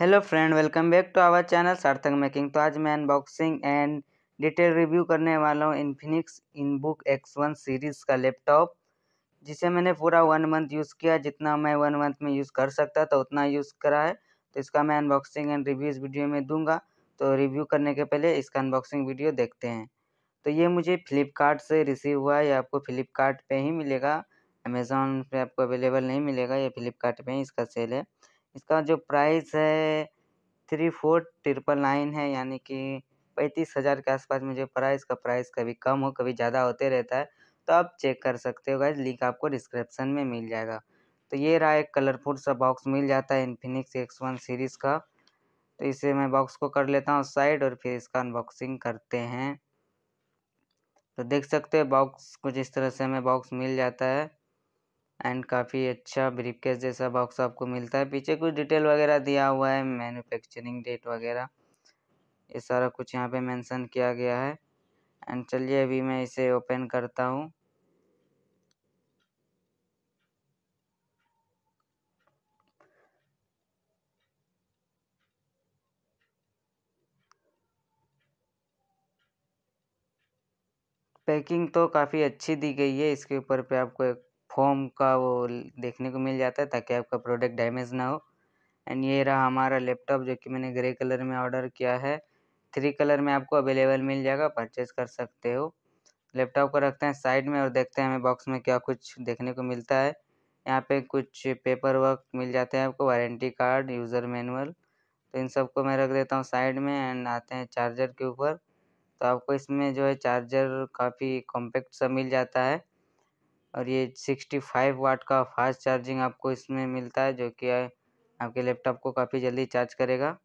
hello friend welcome back to our channel Sarthak making तो आज मैं अनबॉक्सिंग एंड डिटेल रिव्यू करने वाला हूँ Infinix InBook X one series का लैपटॉप जिसे मैंने पूरा वन मंथ यूज़ किया जितना मैं वन मंथ में यूज़ कर सकता था उतना यूज़ करा है तो इसका मैं अनबॉक्सिंग एंड रिव्यू इस वीडियो में दूंगा तो रिव्यू करने के पहले इसका अनबॉक्सिंग वीडियो देखते हैं तो ये मुझे फ्लिपकार्ट से रिसीव हुआ है ये आपको फ्लिपकार्ट ही मिलेगा अमेज़ोन पर आपको अवेलेबल नहीं मिलेगा ये फ्लिपकार्ट ही इसका सेल है इसका जो प्राइस है थ्री फोर ट्रिपल नाइन है यानी कि पैंतीस हज़ार के आसपास में जो प्राइस का प्राइस कभी कम हो कभी ज़्यादा होते रहता है तो आप चेक कर सकते हो गाइज लिंक आपको डिस्क्रिप्शन में मिल जाएगा तो ये रहा एक कलरफुल सा बॉक्स मिल जाता है इन्फिनिक्स एक्स वन सीरीज़ का तो इसे मैं बॉक्स को कर लेता हूँ साइड और फिर इसका अनबॉक्सिंग करते हैं तो देख सकते हैं बॉक्स कुछ इस तरह से हमें बॉक्स मिल जाता है एंड काफ़ी अच्छा ब्रीफकेस जैसा बॉक्स आपको मिलता है पीछे कुछ डिटेल वगैरह दिया हुआ है मैन्युफैक्चरिंग डेट वगैरह ये सारा कुछ यहाँ पे मेंशन किया गया है एंड चलिए अभी मैं इसे ओपन करता हूँ पैकिंग तो काफ़ी अच्छी दी गई है इसके ऊपर पे आपको एक फोम का वो देखने को मिल जाता है ताकि आपका प्रोडक्ट डैमेज ना हो एंड ये रहा हमारा लैपटॉप जो कि मैंने ग्रे कलर में ऑर्डर किया है थ्री कलर में आपको अवेलेबल मिल जाएगा परचेज कर सकते हो लैपटॉप को रखते हैं साइड में और देखते हैं हमें बॉक्स में क्या कुछ देखने को मिलता है यहाँ पे कुछ पेपर वर्क मिल जाते हैं आपको वारंटी कार्ड यूज़र मैनुअल तो इन सबको मैं रख देता हूँ साइड में एंड आते हैं चार्जर के ऊपर तो आपको इसमें जो है चार्जर काफ़ी कॉम्पैक्ट सा मिल जाता है और ये सिक्सटी फाइव वाट का फास्ट चार्जिंग आपको इसमें मिलता है जो कि आपके लैपटॉप को काफ़ी जल्दी चार्ज करेगा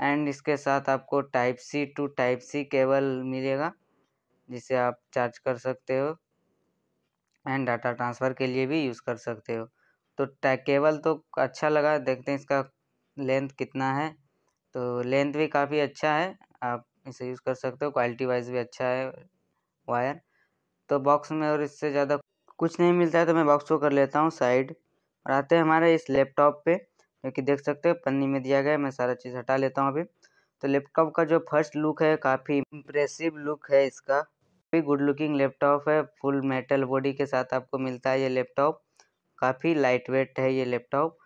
एंड इसके साथ आपको type C to type C cable मिलेगा जिसे आप चार्ज कर सकते हो एंड डाटा ट्रांसफ़र के लिए भी यूज़ कर सकते हो तो केबल तो अच्छा लगा देखते हैं इसका लेंथ कितना है तो लेंथ भी काफ़ी अच्छा है आप इसे यूज़ कर सकते हो क्वालिटी वाइज भी अच्छा है वायर तो बॉक्स में और इससे ज़्यादा कुछ नहीं मिलता है तो मैं बॉक्स को कर लेता हूँ साइड और आते हैं हमारे इस लैपटॉप पे जो कि देख सकते हो पन्नी में दिया गया है मैं सारा चीज़ हटा लेता हूँ अभी तो लैपटॉप का जो फर्स्ट लुक है काफ़ी इम्प्रेसिव लुक है इसका काफ़ी गुड लुकिंग लैपटॉप है फुल मेटल बॉडी के साथ आपको मिलता है ये लैपटॉप काफ़ी लाइट वेट है ये लैपटॉप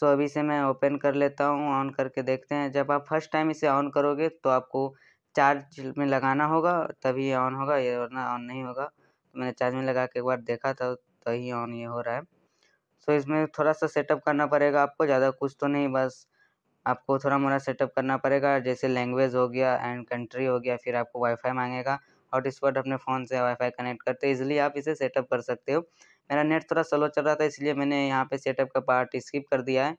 सो अभी से मैं ओपन कर लेता हूँ ऑन करके देखते हैं जब आप फर्स्ट टाइम इसे ऑन करोगे तो आपको चार्ज में लगाना होगा तभी ऑन होगा ये वरना ऑन नहीं होगा मैंने चार्ज में लगा के एक बार देखा था तो ही ऑन ये हो रहा है सो तो so, इसमें थोड़ा सा सेटअप करना पड़ेगा आपको ज़्यादा कुछ तो नहीं बस आपको थोड़ा मोड़ा सेटअप करना पड़ेगा जैसे लैंग्वेज हो गया एंड कंट्री हो गया फिर आपको वाईफाई मांगेगा हॉटस्पॉट अपने फ़ोन से वाईफाई कनेक्ट करते इज़िली इजीली आप इसे सेटअप कर सकते हो मेरा नेट थोड़ा स्लो चल रहा था इसलिए मैंने यहाँ पे सेटअप का पार्ट स्किप कर दिया है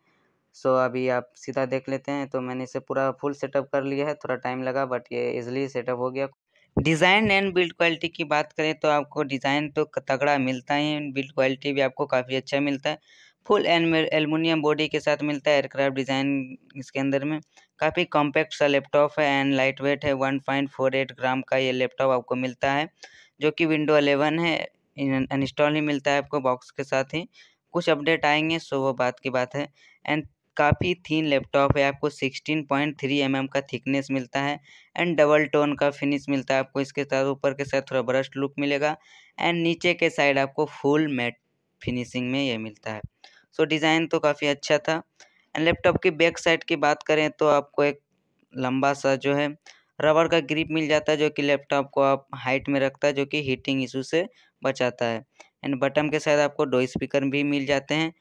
सो so, अभी आप सीधा देख लेते हैं तो मैंने इसे पूरा फुल सेटअप कर लिया है थोड़ा टाइम लगा बट ये इजिली सेटअप हो गया डिज़ाइन एंड बिल्ड क्वालिटी की बात करें तो आपको डिज़ाइन तो तगड़ा मिलता ही बिल्ड क्वालिटी भी आपको काफ़ी अच्छा मिलता है फुल एलमिनियम बॉडी के साथ मिलता है एयरक्राफ्ट डिज़ाइन इसके अंदर में काफ़ी कॉम्पैक्ट सा लैपटॉप है एंड लाइट वेट है one point four eight gram का ये लैपटॉप आपको मिलता है जो कि विंडो अलेवन है इंस्टॉल ही मिलता है आपको बॉक्स के साथ ही कुछ अपडेट आएंगे सो वो बात की बात है एंड काफ़ी थीन लैपटॉप है आपको 16.3 पॉइंट mm का थिकनेस मिलता है एंड डबल टोन का फिनिश मिलता है आपको इसके साथ ऊपर के साथ थोड़ा ब्रश लुक मिलेगा एंड नीचे के साइड आपको फुल मैट फिनिशिंग में ये मिलता है सो so, डिज़ाइन तो काफ़ी अच्छा था एंड लैपटॉप की बैक साइड की बात करें तो आपको एक लंबा सा जो है रबर का ग्रिप मिल जाता है जो कि लैपटॉप को आप हाइट में रखता है जो कि हीटिंग इशू से बचाता है एंड बटन के साथ आपको दो स्पीकर भी मिल जाते हैं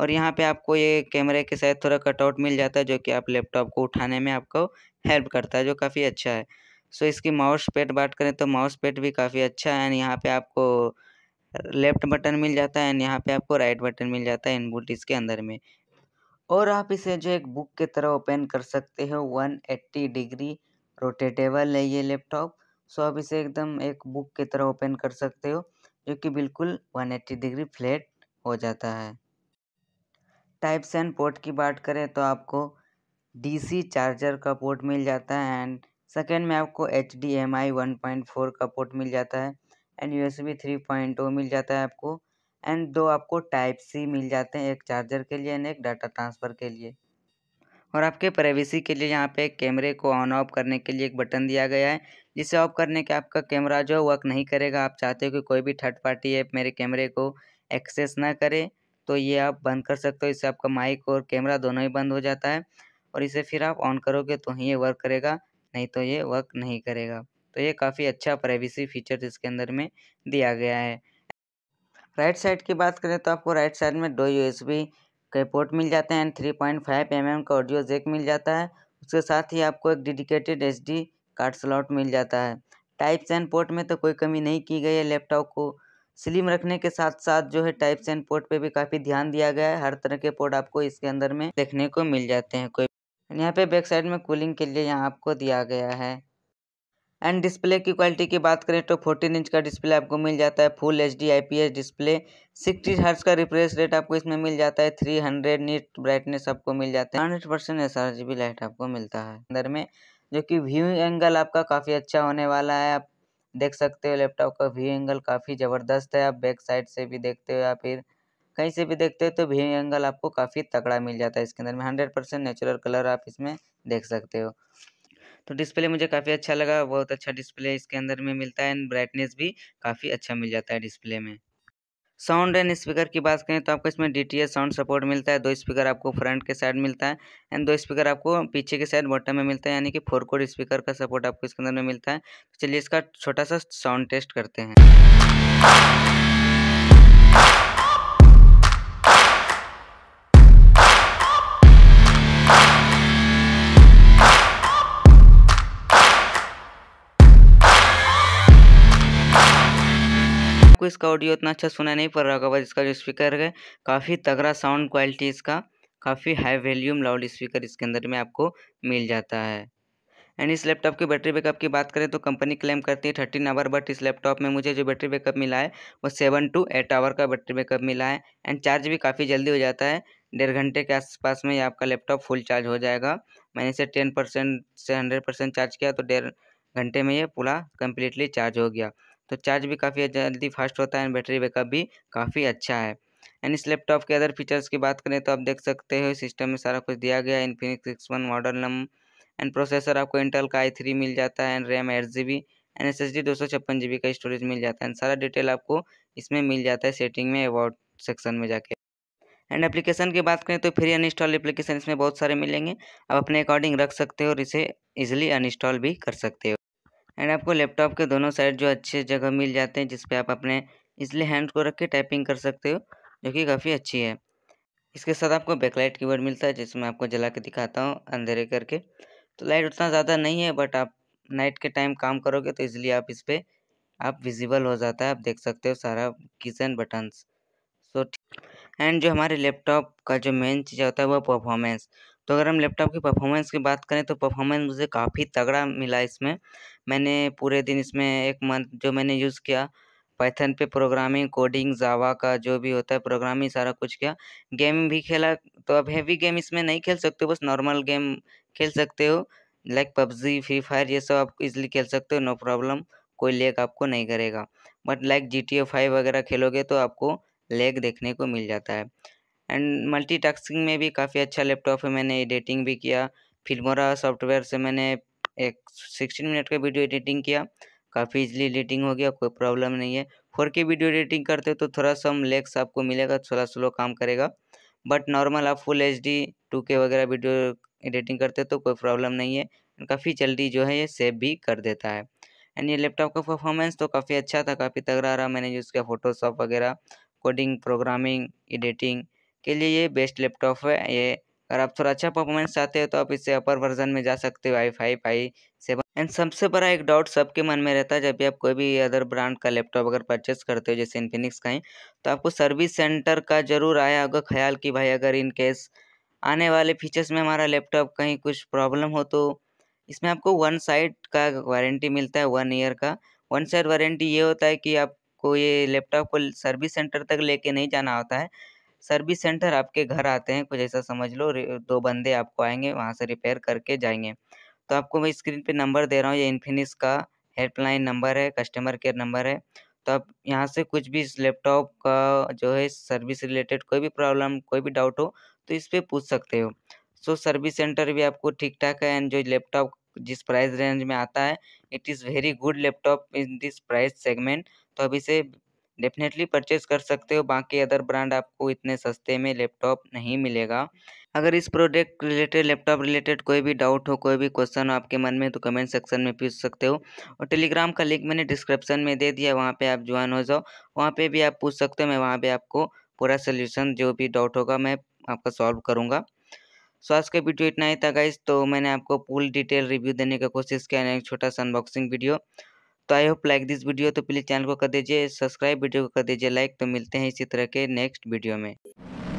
और यहाँ पे आपको ये कैमरे के साथ थोड़ा कटआउट मिल जाता है जो कि आप लैपटॉप को उठाने में आपको हेल्प करता है जो काफ़ी अच्छा है सो इसकी माउस पेड बात करें तो माउस पेड भी काफ़ी अच्छा है एंड यहाँ पे आपको लेफ्ट बटन मिल जाता है एंड यहाँ पे आपको राइट बटन मिल जाता है इनबुट इसके अंदर में और आप इसे जो एक बुक की तरह ओपन कर सकते हो वन एट्टी डिग्री रोटेटेबल है ये लैपटॉप सो आप इसे एकदम एक बुक की तरह ओपन कर सकते हो जो कि बिल्कुल वन एट्टी डिग्री फ्लैट हो जाता है टाइप से एंड पोर्ट की बात करें तो आपको डीसी चार्जर का पोर्ट मिल जाता है एंड सेकेंड में आपको H D M I one point four का पोर्ट मिल जाता है and U S B three point O मिल जाता है आपको एंड दो आपको टाइप सी मिल जाते हैं एक चार्जर के लिए एंड एक डाटा ट्रांसफ़र के लिए और आपके प्राइवेसी के लिए यहाँ पे कैमरे को ऑन ऑफ करने के लिए एक बटन दिया गया है जिसे ऑफ करने के आपका कैमरा जो है वर्क नहीं करेगा आप चाहते हो कि कोई भी थर्ड पार्टी ऐप मेरे कैमरे को एक्सेस ना करे तो ये आप बंद कर सकते हो इससे आपका माइक और कैमरा दोनों ही बंद हो जाता है और इसे फिर आप ऑन करोगे तो ही ये वर्क करेगा नहीं तो ये वर्क नहीं करेगा तो ये काफ़ी अच्छा प्राइवेसी फीचर इसके अंदर में दिया गया है राइट साइड की बात करें तो आपको राइट साइड में दो बी के पोर्ट मिल जाते हैं and three point five M M का ऑडियो जेक मिल जाता है उसके साथ ही आपको एक dedicated H D card slot मिल जाता है टाइप एंड पोर्ट में तो कोई कमी नहीं की गई है लैपटॉप को स्लिम रखने के साथ साथ जो है टाइप्स एंड पोर्ट पे भी काफी ध्यान दिया गया है हर तरह के पोर्ट आपको इसके अंदर में देखने को मिल जाते हैं कोई यहाँ पे बैक साइड में कूलिंग के लिए यहाँ आपको दिया गया है एंड डिस्प्ले की क्वालिटी की बात करें तो 14 इंच का डिस्प्ले आपको मिल जाता है full H D I P S display sixty hertz का रिफ्रेश रेट आपको इसमें मिल जाता है थ्री हंड्रेड नीट ब्राइटनेस आपको मिल जाता है hundred percent S R G B light आपको मिलता है अंदर में जो कि व्यू एंगल आपका काफ़ी अच्छा होने वाला है आप देख सकते हो लैपटॉप का व्यू एंगल काफ़ी ज़बरदस्त है आप बैक साइड से भी देखते हो या फिर कहीं से भी देखते हो तो व्यू एंगल आपको काफ़ी तगड़ा मिल जाता है इसके अंदर में हंड्रेड परसेंट नेचुरल कलर आप इसमें देख सकते हो तो डिस्प्ले मुझे काफ़ी अच्छा लगा बहुत अच्छा डिस्प्ले इसके अंदर में मिलता है एंड ब्राइटनेस भी काफ़ी अच्छा मिल जाता है डिस्प्ले में साउंड एंड स्पीकर की बात करें तो आपको इसमें डी साउंड सपोर्ट मिलता है दो स्पीकर आपको फ्रंट के साइड मिलता है एंड दो स्पीकर आपको पीछे के साइड बॉटम में मिलता है यानी कि फोर कोड स्पीकर का सपोर्ट आपको इसके अंदर में मिलता है तो चलिए इसका छोटा सा साउंड टेस्ट करते हैं आपको इसका ऑडियो इतना अच्छा सुना नहीं पड़ रहा होगा बस इसका जो स्पीकर है काफ़ी तगड़ा साउंड क्वालिटी इसका काफ़ी हाई वॉल्यूम लाउड स्पीकर इसके अंदर में आपको मिल जाता है एंड इस लैपटॉप की बैटरी बैकअप की बात करें तो कंपनी क्लेम करती है थर्टीन आवर बट इस लैपटॉप में मुझे जो बैटरी बैकअप मिला है वो सेवन टू एट आवर का बैटरी बैकअप मिला है एंड चार्ज भी काफ़ी जल्दी हो जाता है डेढ़ घंटे के आसपास में आपका लैपटॉप फुल चार्ज हो जाएगा मैंने इसे टेन परसेंट से हंड्रेड परसेंट चार्ज किया तो डेढ़ घंटे में ये पूरा कम्प्लीटली चार्ज हो गया तो चार्ज भी काफ़ी जल्दी फास्ट होता है एंड बैटरी बैकअप भी काफ़ी अच्छा है एंड इस लैपटॉप के अदर फीचर्स की बात करें तो आप देख सकते हो सिस्टम में सारा कुछ दिया गया है Infinix six one model name and processor आपको इंटेल का आई थ्री मिल जाता है and RAM eight G B and S S D दो सौ छप्पन जी बी का स्टोरेज मिल जाता है एंड सारा डिटेल आपको इसमें मिल जाता है सेटिंग में अबाउट सेक्शन में जाके एंड एप्लीकेशन की बात करें तो फ्री अनइंस्टॉल एप्लीकेशन इसमें बहुत सारे मिलेंगे आप अपने अकॉर्डिंग रख सकते हो और इसे ईजिली अनइंस्टॉल भी कर सकते हो एंड आपको लैपटॉप के दोनों साइड जो अच्छे जगह मिल जाते हैं जिसपे आप अपने इसलिए हैंड को रख के टाइपिंग कर सकते हो जो कि काफ़ी अच्छी है इसके साथ आपको बैकलाइट कीबोर्ड मिलता है जिसमें आपको जला के दिखाता हूँ अंधेरे करके तो लाइट उतना ज़्यादा नहीं है बट आप नाइट के टाइम काम करोगे तो इसलिए आप इस पर आप विजिबल हो जाता है आप देख सकते हो सारा keys and buttons so and जो हमारे लैपटॉप का जो मेन चीज़ होता है वो परफॉर्मेंस तो अगर हम लैपटॉप की परफॉर्मेंस की बात करें तो परफॉर्मेंस मुझे काफ़ी तगड़ा मिला इसमें मैंने पूरे दिन इसमें एक मंथ जो मैंने यूज़ किया पैथन पे प्रोग्रामिंग कोडिंग जावा का जो भी होता है प्रोग्रामिंग सारा कुछ किया गेम भी खेला तो अब हैवी गेम इसमें नहीं खेल सकते बस नॉर्मल गेम खेल सकते हो लाइक पबजी फ्री फायर ये सब आप इजली खेल सकते हो नो प्रॉब्लम कोई लेग आपको नहीं करेगा but like G T A five वगैरह खेलोगे तो आपको लेग देखने को मिल जाता है एंड टास्किंग में भी काफ़ी अच्छा लैपटॉप है मैंने एडिटिंग भी किया फिल्मोरा सॉफ्टवेयर से मैंने एक सिक्सटीन मिनट का वीडियो एडिटिंग किया काफ़ी इजीली एडिटिंग हो गया कोई प्रॉब्लम नहीं है फोर के वीडियो एडिटिंग करते हो तो थोड़ा सा लेग्स आपको मिलेगा थोड़ा स्लो काम करेगा बट नॉर्मल आप full H D two K वगैरह वीडियो एडिटिंग करते हो तो कोई प्रॉब्लम नहीं है काफ़ी जल्दी जो है ये सेव भी कर देता है एंड ये लैपटॉप का परफॉर्मेंस तो काफ़ी अच्छा था काफ़ी तगड़ा रहा मैंने यूज़ किया फोटोशॉप वगैरह कोडिंग प्रोग्रामिंग एडिटिंग के लिए ये बेस्ट लैपटॉप है ये अगर आप थोड़ा अच्छा परफॉर्मेंस चाहते हो तो आप इससे अपर वर्जन में जा सकते हो i five i seven and सबसे बड़ा एक डाउट सबके मन में रहता है जब भी आप कोई भी अदर ब्रांड का लैपटॉप अगर परचेस करते हो जैसे इन्फिनिक्स का ही तो आपको सर्विस सेंटर का जरूर आया होगा ख्याल कि भाई अगर इन केस आने वाले फीचर्स में हमारा लैपटॉप कहीं कुछ प्रॉब्लम हो तो इसमें आपको वन साइड का वारंटी मिलता है वन ईयर का वन साइड वारंटी ये होता है कि आपको ये लैपटॉप को सर्विस सेंटर तक लेके नहीं जाना होता है सर्विस सेंटर आपके घर आते हैं कुछ ऐसा समझ लो दो बंदे आपको आएंगे वहाँ से रिपेयर करके जाएंगे तो आपको मैं स्क्रीन पे नंबर दे रहा हूँ ये इन्फिनिक्स का हेल्पलाइन नंबर है कस्टमर केयर नंबर है तो आप यहाँ से कुछ भी इस लैपटॉप का जो है सर्विस रिलेटेड कोई भी प्रॉब्लम कोई भी डाउट हो तो इस पर पूछ सकते हो सो सर्विस सेंटर भी आपको ठीक ठाक है एंड जो लैपटॉप जिस प्राइस रेंज में आता है it is very good laptop in this price segment तो अभी से डेफिनेटली परचेज कर सकते हो बाकी अदर ब्रांड आपको इतने सस्ते में लैपटॉप नहीं मिलेगा अगर इस प्रोडक्ट रिलेटेड लैपटॉप रिलेटेड कोई भी डाउट हो कोई भी क्वेश्चन हो आपके मन में तो कमेंट सेक्शन में पूछ सकते हो और टेलीग्राम का लिंक मैंने डिस्क्रिप्शन में दे दिया वहाँ पर आप ज्वाइन हो जाओ वहाँ पर भी आप पूछ सकते हो मैं वहाँ पर आपको पूरा सोल्यूशन जो भी डाउट होगा मैं आपका सॉल्व करूँगा सो आज का वीडियो इतना ही था गाइज तो मैंने आपको फुल डिटेल रिव्यू देने का कोशिश किया एक छोटा सा अनबॉक्सिंग वीडियो दोस्तों I hope like this video तो प्लीज़ चैनल को कर दीजिए सब्सक्राइब वीडियो को कर दीजिए लाइक तो मिलते हैं इसी तरह के नेक्स्ट वीडियो में